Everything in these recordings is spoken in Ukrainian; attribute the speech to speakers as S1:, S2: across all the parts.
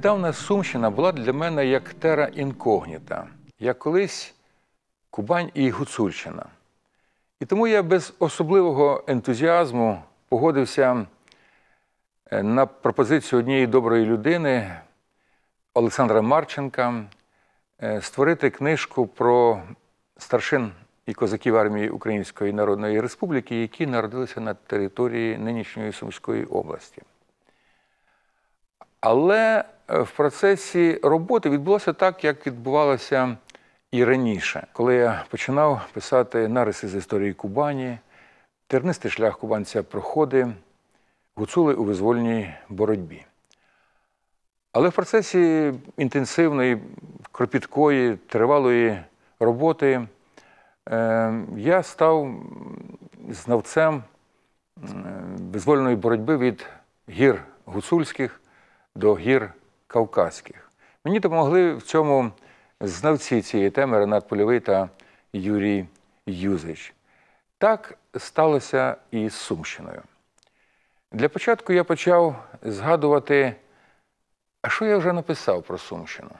S1: Недавна Сумщина була для мене як тера інкогніта, як колись Кубань і Гуцульщина. І тому я без особливого ентузіазму погодився е, на пропозицію однієї доброї людини Олександра Марченка е, створити книжку про старшин і козаків армії Української Народної Республіки, які народилися на території нинішньої Сумської області. Але е, в процесі роботи відбулося так, як відбувалося і раніше, коли я починав писати нариси з історії Кубані, тернистий шлях кубанця проходи, гуцули у визвольній боротьбі. Але в процесі інтенсивної, кропіткої, тривалої роботи е, я став знавцем е, визвольної боротьби від гір гуцульських до гір Кавказьких. Мені допомогли в цьому знавці цієї теми Ренат Польовий та Юрій Юзич. Так сталося і з Сумщиною. Для початку я почав згадувати, а що я вже написав про Сумщину.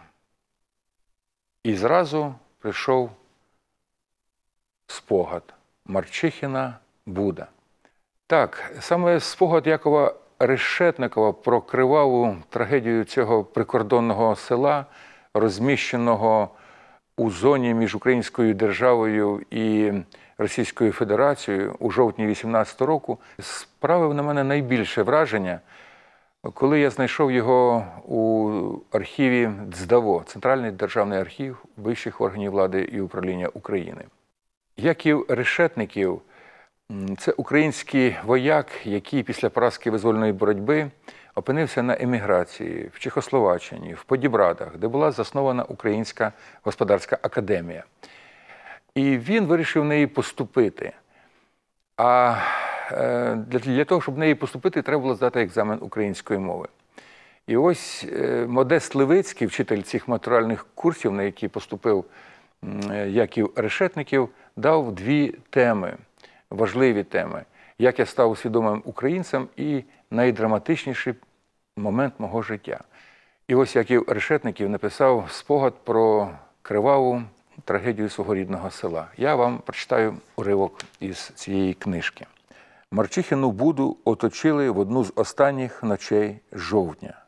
S1: І зразу прийшов спогад Марчихіна Буда. Так, саме спогад Якова Решетникова про криваву трагедію цього прикордонного села, розміщеного у зоні між Українською державою і Російською Федерацією у жовтні 18 го року, справив на мене найбільше враження, коли я знайшов його у архіві ДЗДАВО, Центральний державний архів вищих органів влади і управління України. Як і решетників. Це український вояк, який після поразки визвольної боротьби опинився на еміграції в Чехословаччині, в Подібрадах, де була заснована Українська господарська академія. І він вирішив в неї поступити. А е, для того, щоб в неї поступити, треба було здати екзамен української мови. І ось е, Модест Левицький, вчитель цих матуральних курсів, на які поступив е, Яків Решетників, дав дві теми важливі теми, як я став усвідомим українцем і найдраматичніший момент мого життя. І ось Яків Решетників написав спогад про криваву трагедію свого рідного села. Я вам прочитаю уривок із цієї книжки. Марчихину Буду оточили в одну з останніх ночей жовтня.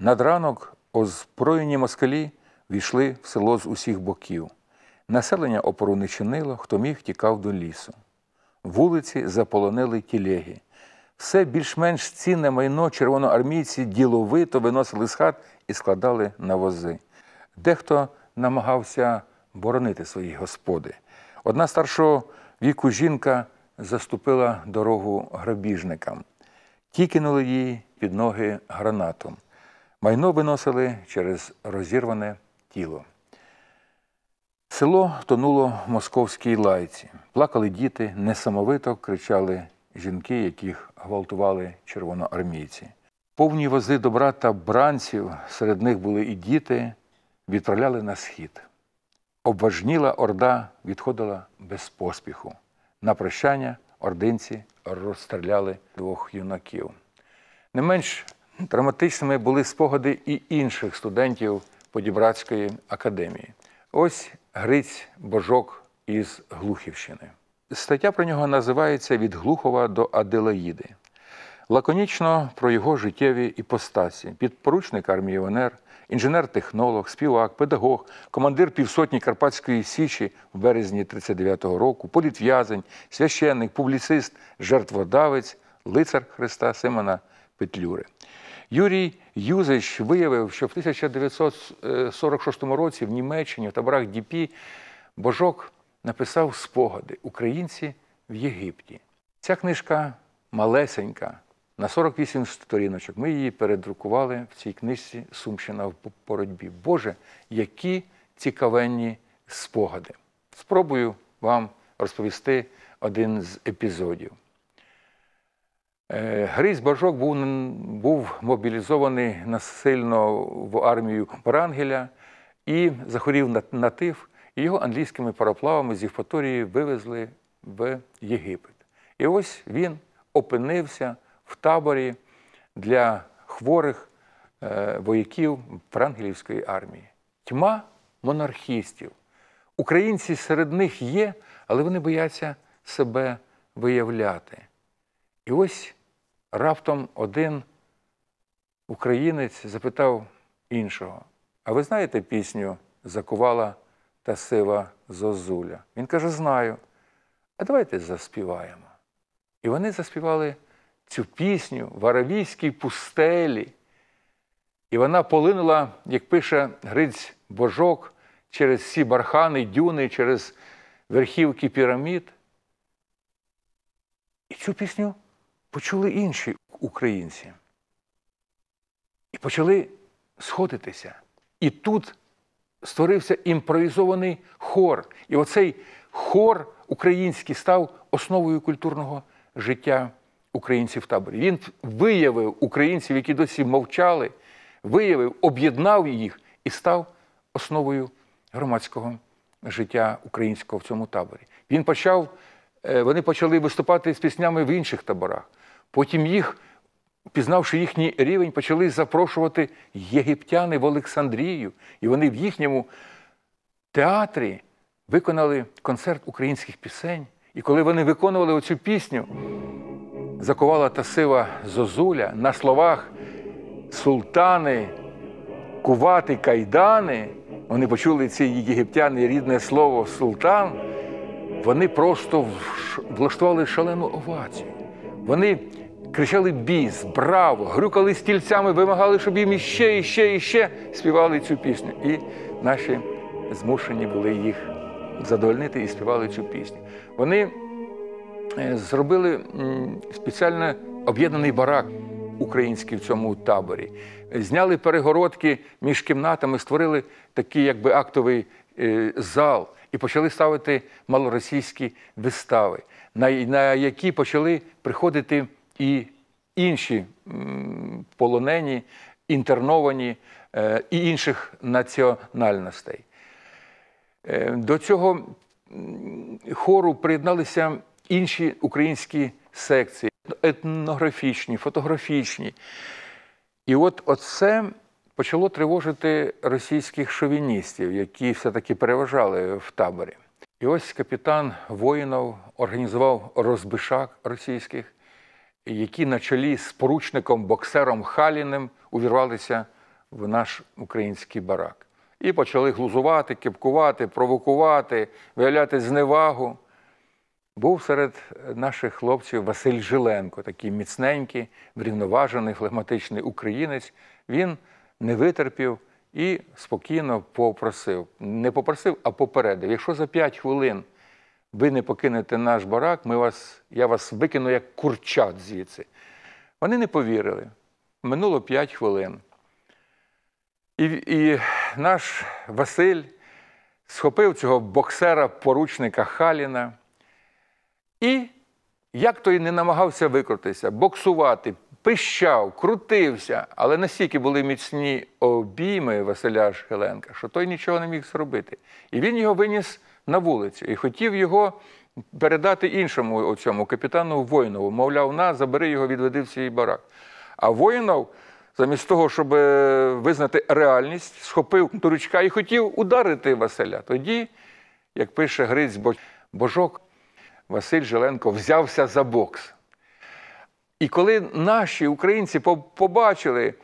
S1: Над ранок озброєні москалі війшли в село з усіх боків. Населення опору не чинило, хто міг тікав до лісу. Вулиці заполонили тілеги. Все більш-менш цінне майно червоноармійці діловито виносили з хат і складали на вози. Дехто намагався боронити свої господи. Одна старшого віку жінка заступила дорогу грабіжникам, ті кинули її під ноги гранатом. Майно виносили через розірване тіло. Село тонуло в московській лайці. Плакали діти, несамовито кричали жінки, яких гвалтували червоноармійці. Повні вози добра та бранців, серед них були і діти, відправляли на схід. Обважніла орда відходила без поспіху. На прощання ординці розстріляли двох юнаків. Не менш драматичними були спогади і інших студентів Подібратської академії. Ось Гриць Божок із Глухівщини. Стаття про нього називається Від Глухова до Аделаїди. Лаконічно про його життєві іпостасі, підпоручник армії ОНР, інженер-технолог, співак, педагог, командир півсотні Карпатської Січі в березні 39-го року, політв'язень, священник, публіцист, жертводавець, лицар Христа Симона Петлюри. Юрій Юзич виявив, що в 1946 році в Німеччині в таборах Діпі Божок написав спогади Українці в Єгипті. Ця книжка малесенька, на 48 сторіночок. Ми її передрукували в цій книжці Сумщина в боротьбі. Боже, які цікавенні спогади! Спробую вам розповісти один з епізодів. Е, Гриць Бажок був був мобілізований насильно в армію Врангеля і захворів на, на тиф, і його англійськими пароплавами з Євпаторії вивезли в Єгипет. І ось він опинився в таборі для хворих е, вояків Врангелівської армії. Тьма монархістів. Українці серед них є, але вони бояться себе виявляти. І ось раптом один українець запитав іншого: А ви знаєте пісню Закувала та сива Зозуля? Він каже: Знаю. А давайте заспіваємо. І вони заспівали цю пісню в Аравійській пустелі. І вона полинула, як пише Гриць Божок, через всі бархани, дюни, через верхівки пірамід. І цю пісню почули інші українці. І почали сходитися. І тут створився імпровізований хор. І оцей хор український став основою культурного життя українців в таборі. Він виявив українців, які досі мовчали, виявив, об'єднав їх і став основою громадського життя українського в цьому таборі. Він почав Е, вони почали виступати з піснями в інших таборах. Потім їх, пізнавши їхній рівень, почали запрошувати єгиптяни в Олександрію. І вони в їхньому театрі виконали концерт українських пісень. І коли вони виконували оцю пісню, закувала та сива зозуля на словах султани, кувати кайдани. Вони почули ці єгиптяни рідне слово султан. Вони просто влаштували шалену овацію. Вони кричали біс, браво, грюкали стільцями, вимагали, щоб їм іще, іще, іще співали цю пісню. І наші змушені були їх задовольнити і співали цю пісню. Вони е, зробили спеціально об'єднаний барак український в цьому таборі, зняли перегородки між кімнатами, створили такий, якби актовий. Е, зал і почали ставити малоросійські вистави, на які почали приходити і інші полонені, інтерновані е, і інших національностей. Е, до цього хору приєдналися інші українські секції, етнографічні, фотографічні. І от це почало тривожити російських шовіністів, які все-таки переважали в таборі. І ось капітан воїнов організував розбишак російських, які на чолі з поручником боксером Халіним увірвалися в наш український барак. І почали глузувати, кепкувати, провокувати, виявляти зневагу. Був серед наших хлопців Василь Жиленко, такий міцненький, врівноважений, флегматичний українець. Він не витерпів і спокійно попросив. Не попросив, а попередив. Якщо за 5 хвилин ви не покинете наш барак, ми вас, я вас викину як курчат звідси. Вони не повірили. Минуло 5 хвилин. І, І наш Василь схопив цього боксера-поручника Халіна і як той не намагався викрутитися, боксувати, пищав, крутився, але настільки були міцні обійми Василя Шхеленка, що той нічого не міг зробити. І він його виніс на вулицю і хотів його передати іншому оцьому капітану Воїнову. Мовляв, на, забери його, відведи в свій барак. А воїнов, Замість того, щоб е, визнати реальність, схопив ручка і хотів ударити Василя. Тоді, як пише Гриць, божок Василь Желенко взявся за бокс. І коли наші українці побачили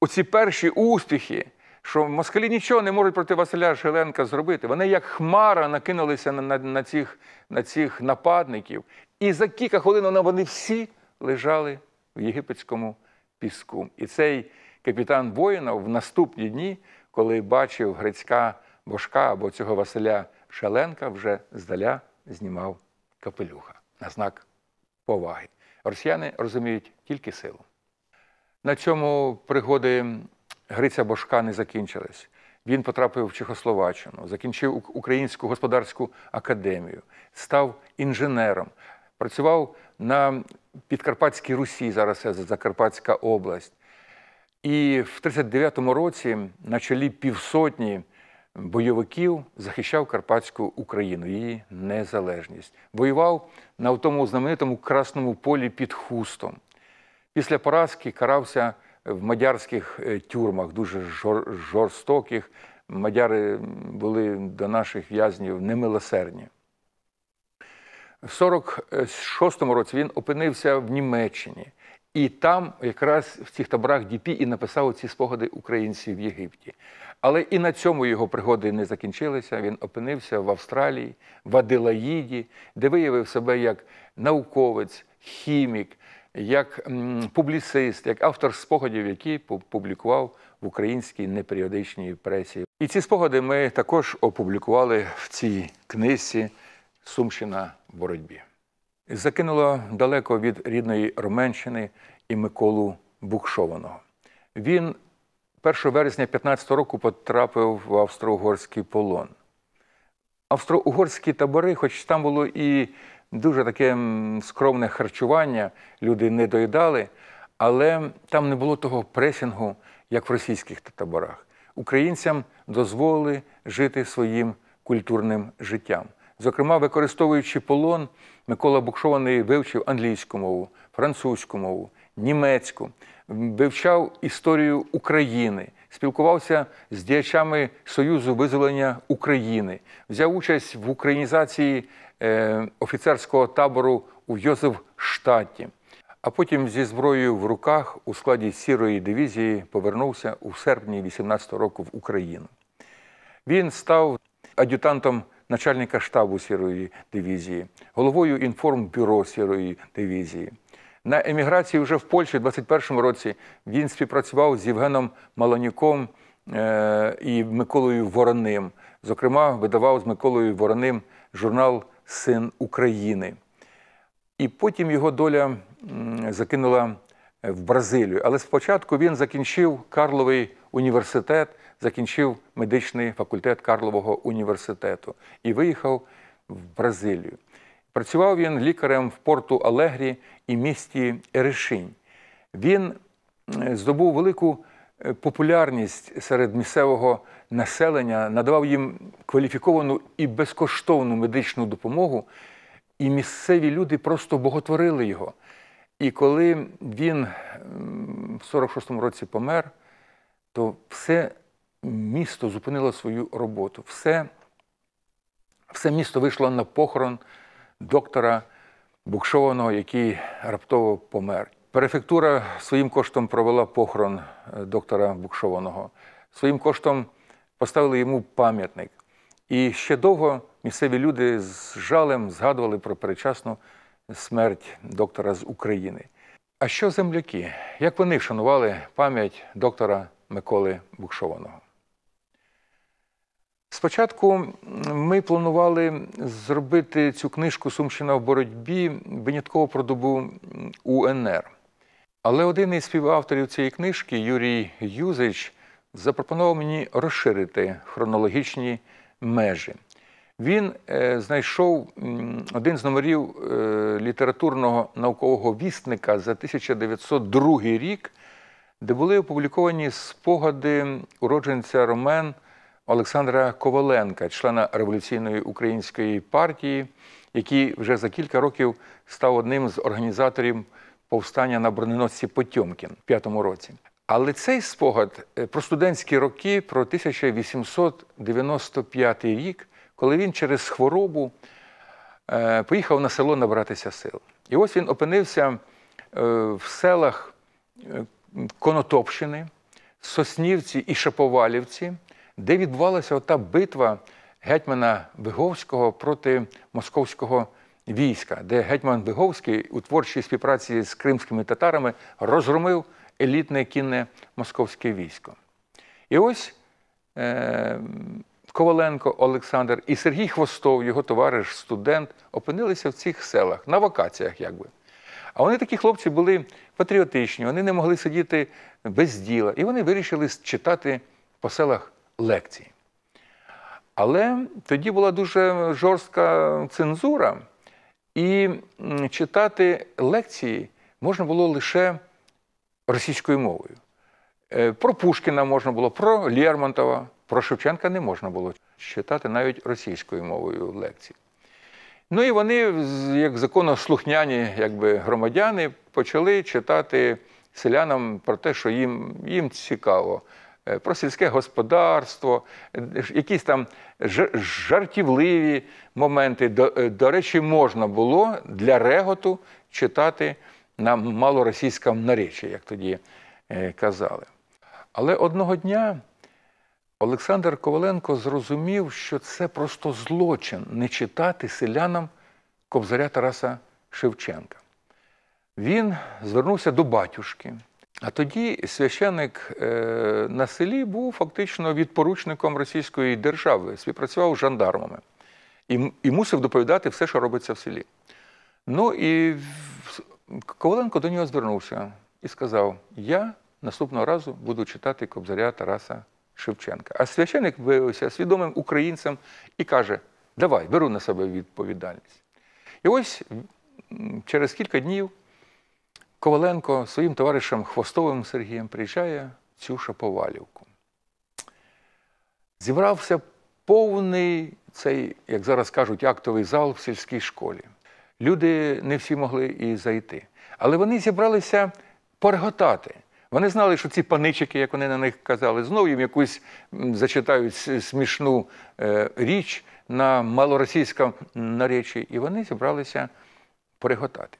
S1: оці перші успіхи, що москалі нічого не можуть проти Василя Желенка зробити, вони як хмара накинулися на, на, на, цих, на цих нападників. І за кілька хвилин вони всі лежали в єгипетському піску. І цей капітан воїнов в наступні дні, коли бачив грецька божка або цього Василя Шаленка, вже здаля знімав капелюха на знак поваги. Росіяни розуміють тільки силу. На цьому пригоди Гриця Бошка не закінчились. Він потрапив в Чехословаччину, закінчив Українську господарську академію, став інженером, працював на Підкарпатській Русі, зараз це Закарпатська область. І в 39-му році на чолі півсотні бойовиків захищав Карпатську Україну, її незалежність. Воював на тому знаменитому красному полі під хустом. Після поразки карався в мадярських е, тюрмах, дуже жор жорстоких. Мадяри були до наших в'язнів немилосерні. В 1946 е, році він опинився в Німеччині. І там якраз в цих таборах Діпі і написав ці спогади українців в Єгипті. Але і на цьому його пригоди не закінчилися. Він опинився в Австралії, в Аделаїді, де виявив себе як науковець, хімік, як публіцист, як автор спогадів, які публікував в українській неперіодичній пресі. І ці спогади ми також опублікували в цій книзі Сумщина в боротьбі закинуло далеко від рідної Руменщини і Миколу Букшованого. Він 1 вересня 15 року потрапив в австро-угорський полон. Австро-угорські табори, хоч там було і дуже таке скромне харчування, люди не доїдали, але там не було того пресінгу, як в російських таборах. Українцям дозволили жити своїм культурним життям. Зокрема, використовуючи полон, Микола Букшований вивчив англійську мову, французьку мову, німецьку, вивчав історію України, спілкувався з діячами Союзу визволення України, взяв участь в українізації е, офіцерського табору у Йозефштаті. А потім зі зброєю в руках у складі сірої дивізії повернувся у серпні 18 го року в Україну. Він став ад'ютантом начальника штабу сірої дивізії, головою інформбюро сірої дивізії. На еміграції вже в Польщі в 21-му році він співпрацював з Євгеном Маланюком е, і Миколою Вороним. Зокрема, видавав з Миколою Вороним журнал Син України. І потім його доля закинула в Бразилію. Але спочатку він закінчив Карловий університет закінчив медичний факультет Карлового університету і виїхав в Бразилію. Працював він лікарем в порту Алегрі і місті Еришинь. Він здобув велику е, популярність серед місцевого населення, надавав їм кваліфіковану і безкоштовну медичну допомогу, і місцеві люди просто боготворили його. І коли він в 46-му році помер, то все місто зупинило свою роботу. Все все місто вийшло на похорон доктора Букшованого, який раптово помер. Префектура своїм коштом провела похорон е, доктора Букшованого. Своїм коштом поставили йому пам'ятник. І ще довго місцеві люди з жалем згадували про перечасну смерть доктора з України. А що земляки? Як вони вшанували пам'ять доктора Миколи Букшованого? Спочатку ми планували зробити цю книжку Сумщина в боротьбі винятково про добу УНР. Але один із співавторів цієї книжки, Юрій Юзич, запропонував мені розширити хронологічні межі. Він е, знайшов один з номерів е, літературного наукового вісника за 1902 рік, де були опубліковані спогади уродженця Ромен. Олександра Коваленка, члена революційної української партії, який вже за кілька років став одним з організаторів повстання на броненосці Потьомкін в п'ятому році. Але цей спогад е, про студентські роки, про 1895 рік, коли він через хворобу е, поїхав на село набратися сил. І ось він опинився е, в селах Конотопщини, Соснівці і Шаповалівці де відбувалася ота битва гетьмана Виговського проти московського війська, де гетьман Виговський у творчій співпраці з кримськими татарами розгромив елітне кінне московське військо. І ось е Коваленко Олександр і Сергій Хвостов, його товариш, студент, опинилися в цих селах, на вакаціях, якби. А вони такі хлопці були патріотичні, вони не могли сидіти без діла. І вони вирішили читати по селах Лекції. Але тоді була дуже жорстка цензура, і читати лекції можна було лише російською мовою. Е, про Пушкіна можна було, про Лермонтова, про Шевченка не можна було читати навіть російською мовою лекції. Ну і вони, як законослухняні якби, громадяни, почали читати селянам про те, що їм, їм цікаво. Е, про сільське господарство, е, якісь там жартівливі моменти. До, е, до речі, можна було для реготу читати на малоросійському наречі, як тоді казали. Але одного дня Олександр Коваленко зрозумів, що це просто злочин не читати селянам кобзаря Тараса Шевченка. Він звернувся до батюшки. А тоді священик е, на селі був фактично відпоручником Російської держави, співпрацював з жандармами і мусив доповідати все, що робиться в селі. Ну і Коваленко до нього звернувся і сказав: Я наступного разу буду читати кобзаря Тараса Шевченка. А священик виявився свідомим українцем і каже: Давай, беру на себе відповідальність. І ось через кілька днів. Коваленко своїм товаришем Хвостовим Сергієм приїжджає цю Шаповалівку. Зібрався повний цей, як зараз кажуть, актовий зал в сільській школі. Люди не всі могли і зайти. Але вони зібралися переготати. Вони знали, що ці паничики, як вони на них казали, знову їм якусь зачитають смішну е, річ на малоросійському наречі, і вони зібралися пореготати.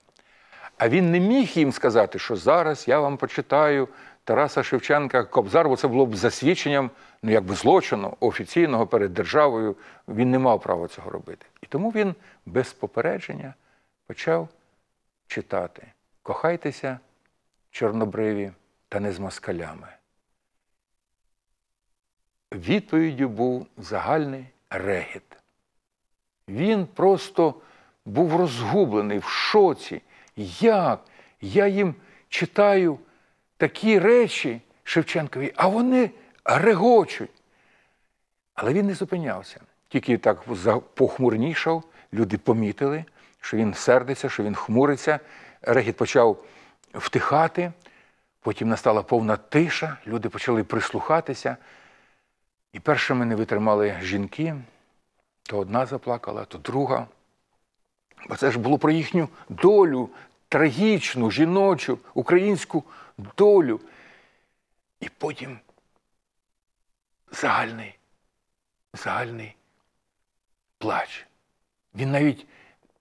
S1: А він не міг їм сказати, що зараз я вам почитаю Тараса Шевченка Кобзар, бо це було б засвідченням, ну якби злочину офіційного перед державою. Він не мав права цього робити. І тому він без попередження почав читати Кохайтеся, чорнобриві, та не з москалями. Відповіддю був загальний регіт. Він просто був розгублений в шоці. Як? Я їм читаю такі речі Шевченкові, а вони регочуть. Але він не зупинявся. Тільки так похмурнішав, люди помітили, що він сердиться, що він хмуриться. Регіт почав втихати, потім настала повна тиша, люди почали прислухатися. І першими не витримали жінки, то одна заплакала, то друга бо це ж було про їхню долю, трагічну, жіночу, українську долю. І потім загальний, загальний плач. Він навіть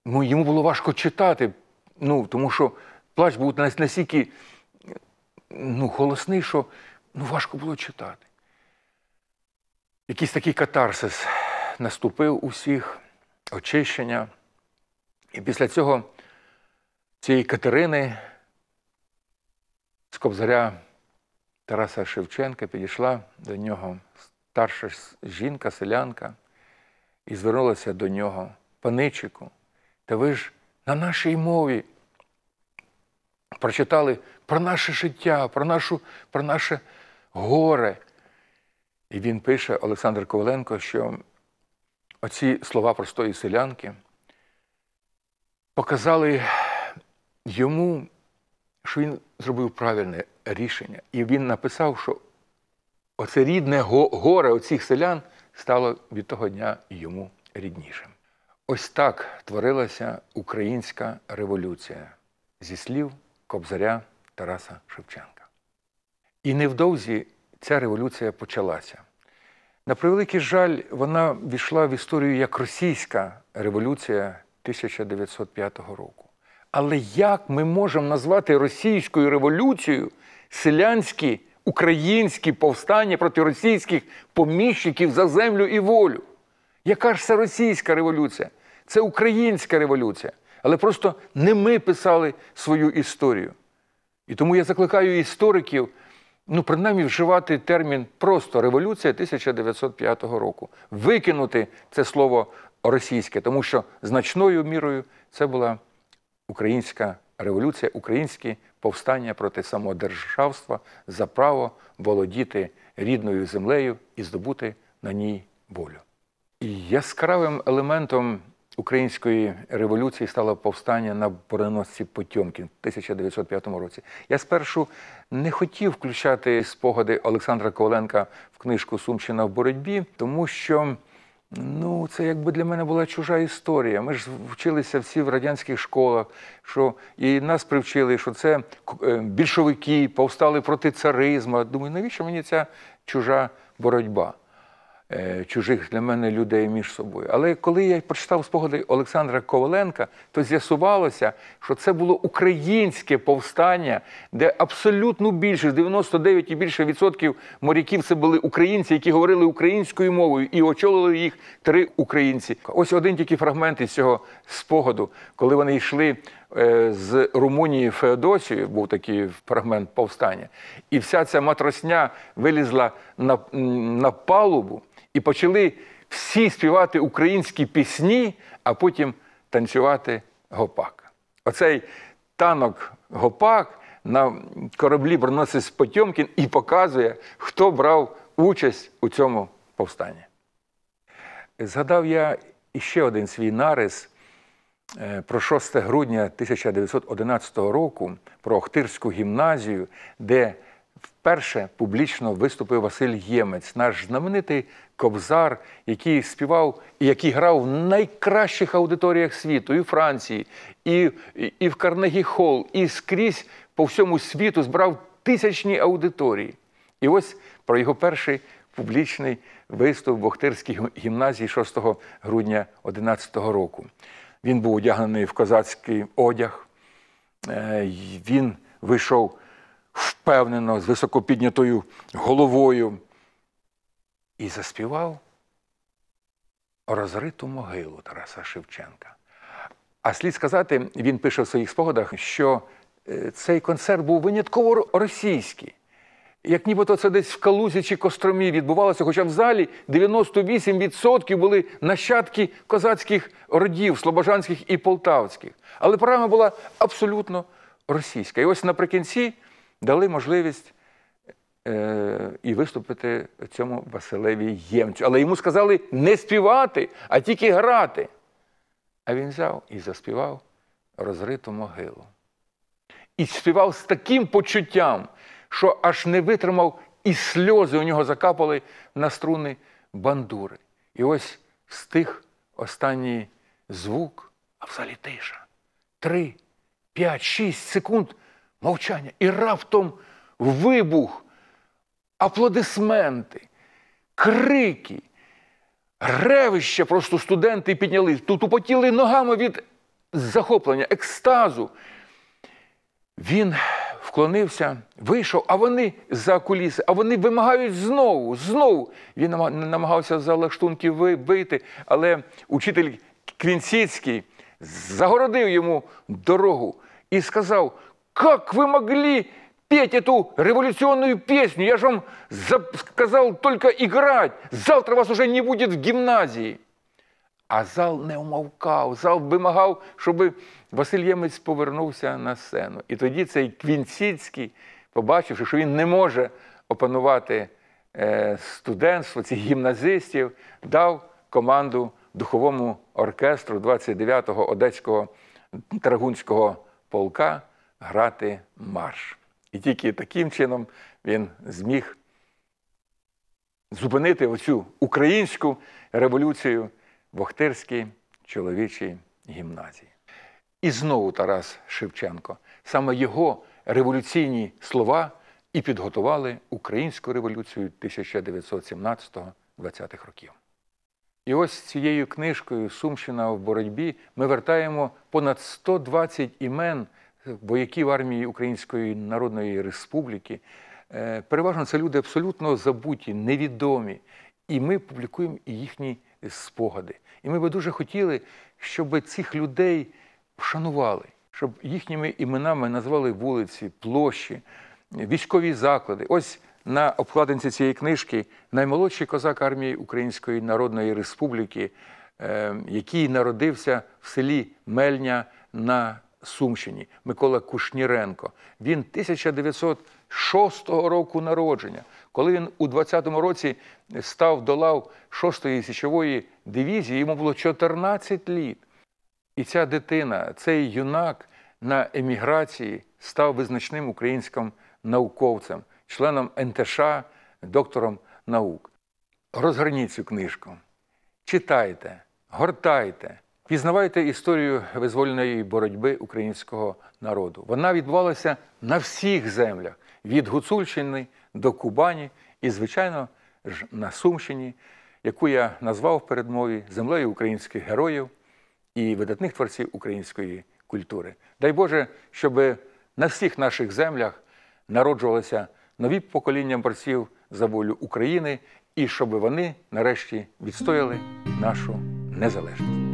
S1: ну, йому було важко читати, ну, тому що плач був настільки ну, голосний, що ну, важко було читати. Якийсь такий катарсис наступив усіх, очищення. І після цього цієї Катерини з кобзаря Тараса Шевченка підійшла до нього старша жінка, селянка, і звернулася до нього, паничику, та ви ж на нашій мові прочитали про наше життя, про, нашу, про наше горе. І він пише Олександр Коваленко, що оці слова простої селянки показали йому, що він зробив правильне рішення. І він написав, що оце рідне горе оцих селян стало від того дня йому ріднішим. Ось так творилася українська революція зі слів Кобзаря Тараса Шевченка. І невдовзі ця революція почалася. На превеликий жаль, вона війшла в історію як російська революція 1905 року. Але як ми можемо назвати російською революцією селянські українські повстання проти російських поміщиків за землю і волю? Яка ж це російська революція? Це українська революція. Але просто не ми писали свою історію. І тому я закликаю істориків, ну, принаймні, вживати термін просто революція 1905 року, викинути це слово російське, тому що значною мірою це була українська революція, українські повстання проти самодержавства за право володіти рідною землею і здобути на ній волю. яскравим елементом української революції стало повстання на броненосці Потьомкін в 1905 році. Я спершу не хотів включати спогади Олександра Коваленка в книжку Сумщина в боротьбі, тому що Ну, це якби для мене була чужа історія. Ми ж вчилися всі в радянських школах, що і нас привчили, що це е, більшовики повстали проти царизму. Думаю, навіщо мені ця чужа боротьба? Е, чужих для мене людей між собою. Але коли я прочитав спогади Олександра Коваленка, то з'ясувалося, що це було українське повстання, де абсолютно більше 99 і більше відсотків моряків це були українці, які говорили українською мовою, і очолили їх три українці. Ось один тільки фрагмент із цього спогаду, коли вони йшли. Е, з Румунії Феодосію, був такий фрагмент повстання, і вся ця матросня вилізла на на палубу, і почали всі співати українські пісні, а потім танцювати гопак. Оцей танок гопак на кораблі проносить Потьомкін і показує, хто брав участь у цьому повстанні. Згадав я іще один свій нарис е, про 6 грудня 1911 року, про Охтирську гімназію, де вперше публічно виступив Василь Ємець, наш знаменитий кобзар, який співав і який грав в найкращих аудиторіях світу, і в Франції, і і в Карнегі Холл, і скрізь по всьому світу збирав тисячні аудиторії. І ось про його перший публічний виступ в Охтирській гімназії 6 грудня 2011 року. Він був одягнений в козацький одяг. Е, він вийшов впевнено, з високопіднятою головою і заспівав розриту могилу Тараса Шевченка. А слід сказати, він пише в своїх спогадах, що е, цей концерт був винятково російський. Як нібито це десь в Калузі чи Костромі відбувалося, хоча в залі 98% були нащадки козацьких родів, слобожанських і полтавських. Але програма була абсолютно російська. І ось наприкінці дали можливість е, і виступити цьому Василеві Ємцю. Але йому сказали не співати, а тільки грати. А він взяв і заспівав розриту могилу. І співав з таким почуттям, що аж не витримав, і сльози у нього закапали на струни бандури. І ось стих останній звук, а взагалі тиша. Три, п'ять, шість секунд мовчання. І раптом вибух, аплодисменти, крики, ревище просто студенти підняли, тут употіли ногами від захоплення, екстазу. Він вклонився, вийшов, а вони за куліси, а вони вимагають знову, знову. Він намагався за лаштунки вийти, але учитель Квінціцький загородив йому дорогу і сказав. Как вы могли петь эту революционную песню? Я же вам сказал только играть. Завтра вас уже не будет в гімназії. А зал не умовкав, зал вимагав, щоб Василь Ємець повернувся на сцену. І тоді цей Квінціцький, побачивши, що він не може опанувати е, студентство цих гімназистів, дав команду духовому оркестру 29-го одеського Трагунського полка грати марш. І тільки таким чином він зміг зупинити оцю українську революцію в Охтирській чоловічій гімназії. І знову Тарас Шевченко, саме його революційні слова і підготували українську революцію 1917-20-х років. І ось цією книжкою Сумщина в боротьбі ми вертаємо понад 120 імен вояків армії Української Народної Республіки. Е, переважно це люди абсолютно забуті, невідомі. І ми публікуємо їхні спогади. І ми би дуже хотіли, щоб цих людей вшанували, щоб їхніми іменами назвали вулиці, площі, військові заклади. Ось на обкладинці цієї книжки наймолодший козак армії Української Народної Республіки, е, який народився в селі Мельня на Сумщині Микола Кушніренко. Він 1906 року народження, коли він у 20-му році став до лав 6-ї січової дивізії, йому було 14 літ. І ця дитина, цей юнак на еміграції став визначним українським науковцем, членом НТШ, доктором наук. Розгорніть цю книжку, читайте, гортайте. Пізнавайте історію визвольної боротьби українського народу. Вона відбувалася на всіх землях від Гуцульщини до Кубані і, звичайно ж, на Сумщині, яку я назвав в передмові землею українських героїв і видатних творців української культури. Дай Боже, щоб на всіх наших землях народжувалися нові покоління борців за волю України і щоб вони нарешті відстояли нашу незалежність.